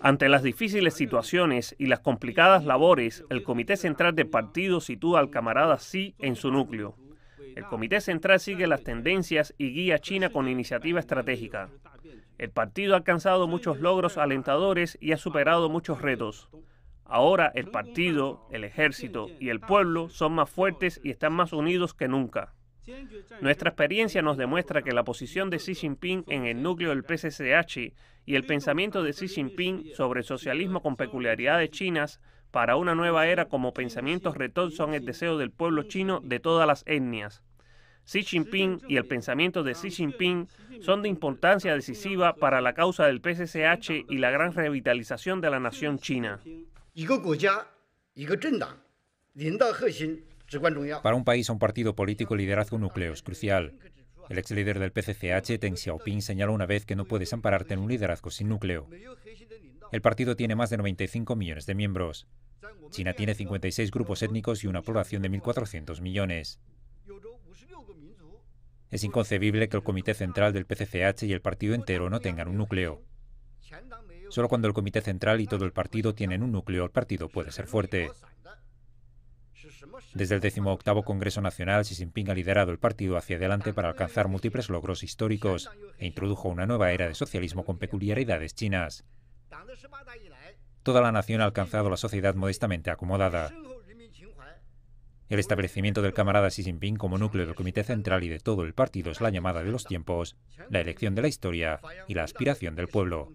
Ante las difíciles situaciones y las complicadas labores, el Comité Central del Partido sitúa al camarada Xi en su núcleo. El Comité Central sigue las tendencias y guía a China con iniciativa estratégica. El partido ha alcanzado muchos logros alentadores y ha superado muchos retos. Ahora el partido, el ejército y el pueblo son más fuertes y están más unidos que nunca. Nuestra experiencia nos demuestra que la posición de Xi Jinping en el núcleo del PCCH y el pensamiento de Xi Jinping sobre el socialismo con peculiaridades chinas para una nueva era como pensamientos retor son el deseo del pueblo chino de todas las etnias. Xi Jinping y el pensamiento de Xi Jinping son de importancia decisiva para la causa del PCCH y la gran revitalización de la nación china. Para un país o un partido político, liderazgo núcleo es crucial. El ex líder del PCCH, Deng Xiaoping, señaló una vez que no puedes ampararte en un liderazgo sin núcleo. El partido tiene más de 95 millones de miembros. China tiene 56 grupos étnicos y una población de 1.400 millones. Es inconcebible que el Comité Central del PCCH y el partido entero no tengan un núcleo. Solo cuando el Comité Central y todo el partido tienen un núcleo, el partido puede ser fuerte. Desde el decimoctavo Congreso Nacional, Xi Jinping ha liderado el partido hacia adelante para alcanzar múltiples logros históricos e introdujo una nueva era de socialismo con peculiaridades chinas. Toda la nación ha alcanzado la sociedad modestamente acomodada. El establecimiento del camarada Xi Jinping como núcleo del Comité Central y de todo el partido es la llamada de los tiempos, la elección de la historia y la aspiración del pueblo.